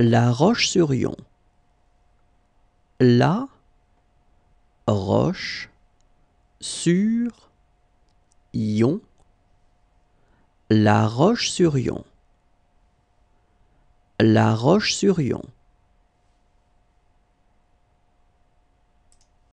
La Roche-sur-Yon. La Roche sur Yon. La Roche-sur-Yon. La Roche-sur-Yon.